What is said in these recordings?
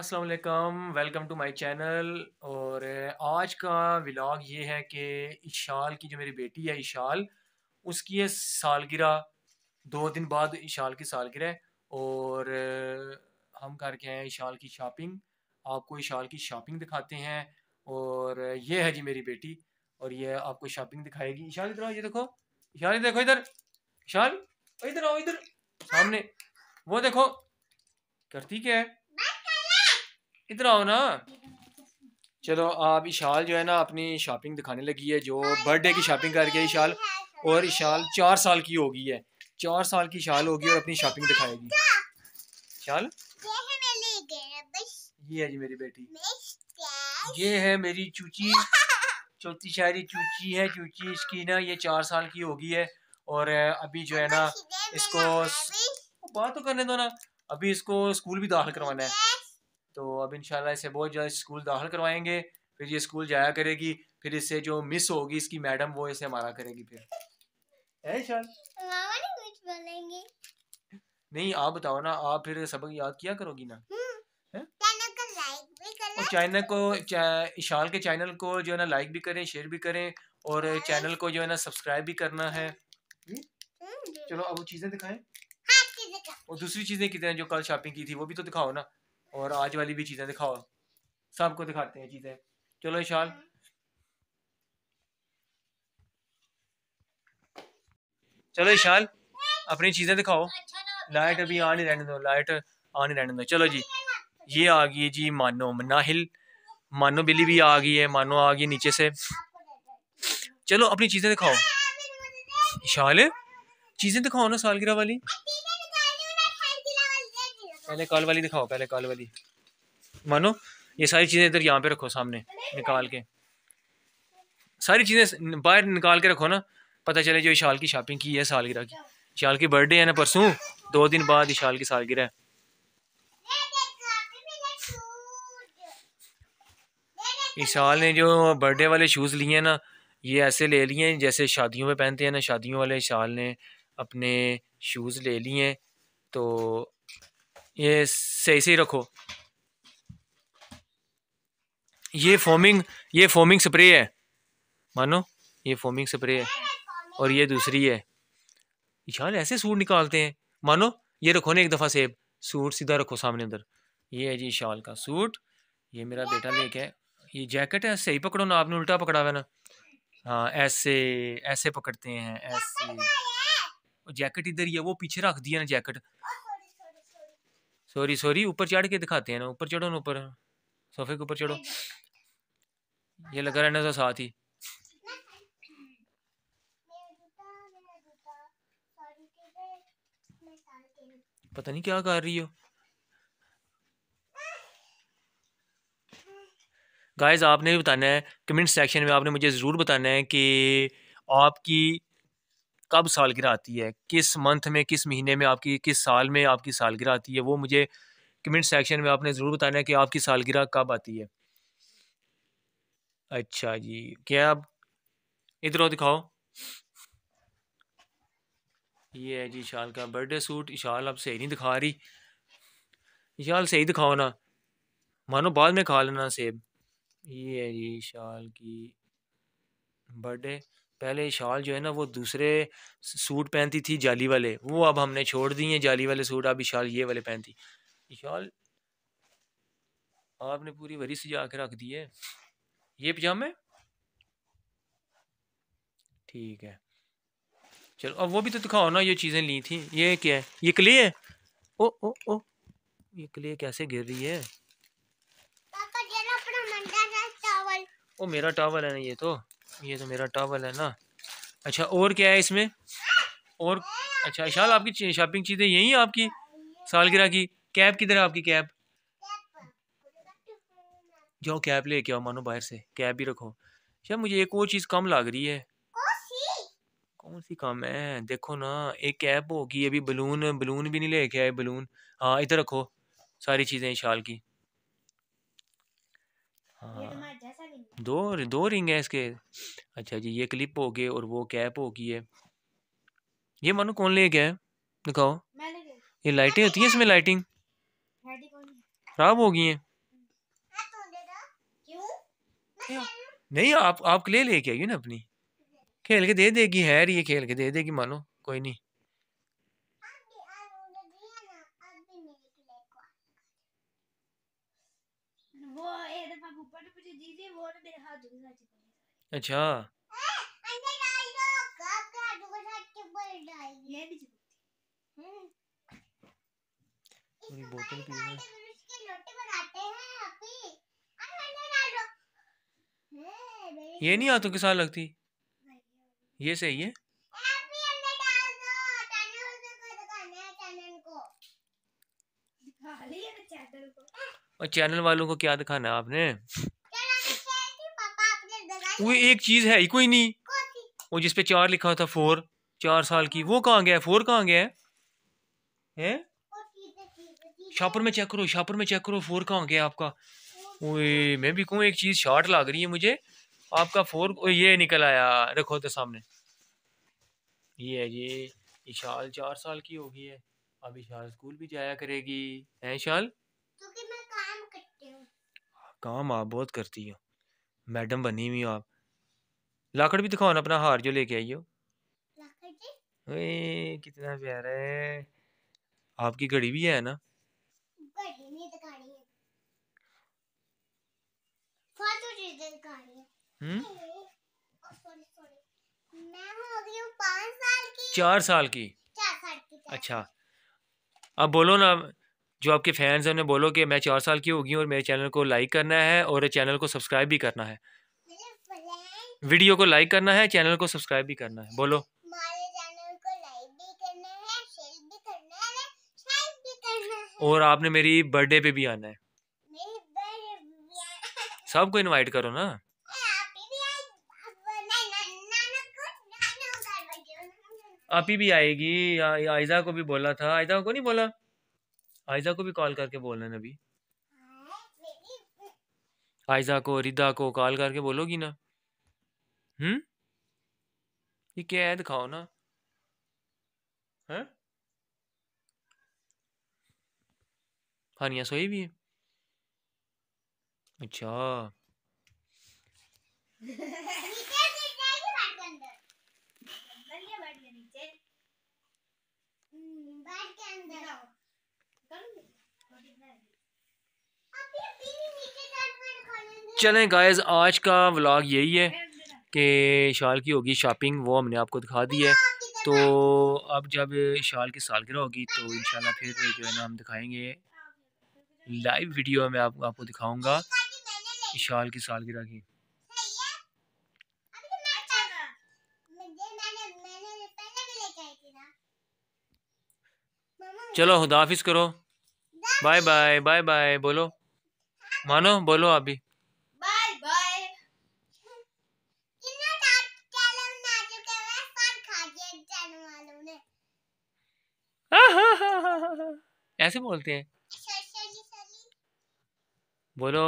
अस्सलाम welcome to my channel और आज का व्लाग ये है कि इशाल की जो मेरी बेटी है इशाल उसकी है सालगिरह दो दिन बाद इशाल की सालगिरह और हम करके हैं इशाल की शॉपिंग आपको इशाल की शॉपिंग दिखाते हैं और ये है जी मेरी बेटी और ये आपको शॉपिंग दिखाएगी इशाल इधर आओ ये देखो इशाल देखो इधर इशाल इधर आओ इधर सामने वो देखो करती क्या है इधर आओ ना चलो आप इशाल जो है ना अपनी शॉपिंग दिखाने लगी है जो बर्थडे हाँ, की शॉपिंग कर करके इशाल और इशाल चार साल की होगी है चार साल की शाल होगी और अपनी शॉपिंग दिखाएगी शाल ये है जी मेरी बेटी ये है मेरी चूची चौथी शायरी चूची है चूची इसकी ना ये चार साल की होगी है और अभी जो है ना इसको बात तो करने दो ना अभी इसको स्कूल भी दाखिल करवाना है तो अब इन इसे बहुत जल्द स्कूल दाखिल करवाएंगे फिर ये स्कूल जाया करेगी फिर इससे जो मिस होगी इसकी मैडम वो इसे मारा करेगी फिर कुछ बोलेंगे नहीं आप बताओ ना आप फिर सबक याद किया करोगी ना हम्म। और चैनल को इशाल के चैनल को जो है ना लाइक भी करें शेयर भी करें और हाँ। चैनल को जो है ना सब्सक्राइब भी करना है हम्म। चलो अब वो चीज़ें दिखाएं हाँ, और दूसरी चीज़ें कितने जो कल शॉपिंग की थी वो भी तो दिखाओ ना और आज वाली भी चीज़ें दिखाओ सबको दिखाते हैं चीज़ें चलो इशाल चलो इशाल अपनी चीज़ें दिखाओ लाइट अभी आ नहीं रहने दो लाइट आ नहीं रहने दो चलो जी ये आ गई है जी मानो मनाहिल मानो बिल्ली भी आ गई है मानो आ गई नीचे से चलो अपनी चीज़ें दिखाओ इशाल चीज़ें दिखाओ ना सालगिरह वाली पहले कॉल वाली दिखाओ पहले कॉल वाली मानो ये सारी चीज़ें इधर यहाँ पे रखो सामने निकाल के सारी चीज़ें बाहर निकाल के रखो ना पता चले जो इशाल की शॉपिंग की है सालगिरह की इशाल की बर्थडे है ना परसों दो दिन बाद इशाल की सालगिरह है इशाल ने जो बर्थडे वाले शूज़ लिए हैं ना ये ऐसे ले लिए हैं जैसे शादियों में पहनते हैं ना शादियों वाले इशाल ने अपने शूज़ ले लिए तो ये सही सही रखो ये फोमिंग ये फोमिंग स्प्रे है मानो ये फोमिंग स्प्रे है और ये दूसरी है यार ऐसे सूट निकालते हैं मानो ये रखो ना एक दफ़ा सेब सूट सीधा रखो सामने अंदर ये है जी शाल का सूट ये मेरा बेटा लेके ये जैकेट है सही पकड़ो ना आपने उल्टा पकड़ा हुआ ना हाँ ऐसे ऐसे पकड़ते हैं ऐसे जैकेट इधर ये वो पीछे रख दिया ना जैकेट सॉरी सॉरी ऊपर चढ़ के दिखाते हैं ना ऊपर चढ़ो ना ऊपर सोफे के ऊपर चढ़ो ये लगा रहना था साथ ही पता नहीं क्या कर रही हो गाइस आपने भी बताना है कमेंट सेक्शन में आपने मुझे ज़रूर बताना है कि आपकी कब सालगिरह आती है किस मंथ में किस महीने में आपकी किस साल में आपकी सालगिरह आती है वो मुझे कमेंट सेक्शन में आपने ज़रूर बताना है कि आपकी सालगिरह कब आती है अच्छा जी क्या आप इधर दिखाओ ये है जी शाल का बर्थडे सूट इशाल आप सही नहीं दिखा रही इशाल सही दिखाओ ना मानो बाद में खा लेना सेब ये है जी शाल की बर्थडे पहले शॉल जो है ना वो दूसरे सूट पहनती थी जाली वाले वो अब हमने छोड़ दिए जाली वाले सूट अब शॉल ये वाले पहनती शॉल आपने पूरी वरी सजा के रख दी है ये पजामे ठीक है चलो अब वो भी तो दिखाओ ना ये चीज़ें ली थी ये क्या है ये क्ले है ओ ओ ओ ये क्ले कैसे गिर रही है पापा ये ना अपना मंडा चावल ओ मेरा टावल है ना ये तो ये तो मेरा टॉवल है ना अच्छा और क्या है इसमें और अच्छा शाल आपकी शॉपिंग चीज़ें यही है आपकी सालगिरह की कैब किधर है आपकी कैब जाओ कैब ले आओ मानो बाहर से कैब भी रखो यार अच्छा, मुझे एक और चीज़ कम लग रही है कौन सी कम है देखो ना एक कैब होगी अभी बलून बलून भी नहीं लेके आए बलून हाँ इधर रखो सारी चीज़ें शाल की दो दो रिंग है इसके अच्छा जी ये क्लिप हो गए और वो कैप हो गई है ये मानो कौन ले गया है दिखाओ ये लाइटें होती हैं इसमें लाइटिंग खराब हो गई है नहीं आप आप ले लेके आइए ना अपनी खेल के दे देगी हैर ये खेल के दे देगी मानो कोई नहीं अच्छा ये हम्म। बोतल पी रहे हम्म, ये नहीं हाथों के साथ लगती ये सही है और चैनल वालों को क्या दिखाना है आपने वो एक चीज़ है ही कोई नहीं और जिसपे चार लिखा था फोर चार साल की वो कहाँ गया फोर कहाँ गया है हैं में चेक करो शापर में चेक करो फोर कहाँ गया आपका ओए मैं भी कहूँ एक चीज़ शार्ट लग रही है मुझे आपका फोर ये निकल आया रखो तो सामने ये है जी इशाल चार साल की होगी है अब इशाल स्कूल भी जाया करेगी है इशाल तो काम आप बहुत करती हो मैडम बनी हुई हो आप लाकड़ भी दिखाओ ना अपना हार जो लेके आई हो कितना प्यारा है आपकी घड़ी भी है ना हम्म? चार साल की चार साल की अच्छा अब बोलो ना जो आपके फैंस हैं उन्हें बोलो कि मैं चार साल की होगी और मेरे चैनल को लाइक करना है और चैनल को सब्सक्राइब भी करना है वीडियो को लाइक करना है चैनल को सब्सक्राइब भी करना है बोलो और आपने मेरी बर्थडे पे भी आना है सबको इनवाइट करो ना आप ही भी आएगी आयजा को भी बोला था आयजा को नहीं बोला आयजा को भी कॉल करके बोलना अभी आयजा को रिदा को कॉल करके बोलोगी ना हम्म ये क्या है दिखाओ ना हानिया सोई भी है अच्छा हम्म, बैठ के अंदर आओ चलें गाइस आज का व्लॉग यही है कि शाल की होगी शॉपिंग वो हमने आपको दिखा दी है तो अब जब शाल की सालगिरह होगी तो इंशाल्लाह फिर जो है ना हम दिखाएंगे लाइव वीडियो में आप, आपको दिखाऊंगा शाल की सालगिरह की चलो खुदा हाफिज़ करो बाय बाय बाय बाय बोलो मानो बोलो आप भी तो ऐसे बोलते हैं अच्छा, अच्छा, बोलो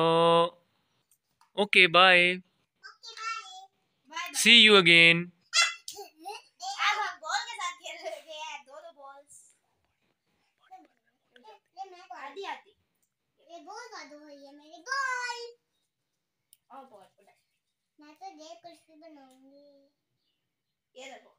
okay bye see you again ये कुछ भी बनाऊंगी ये देखो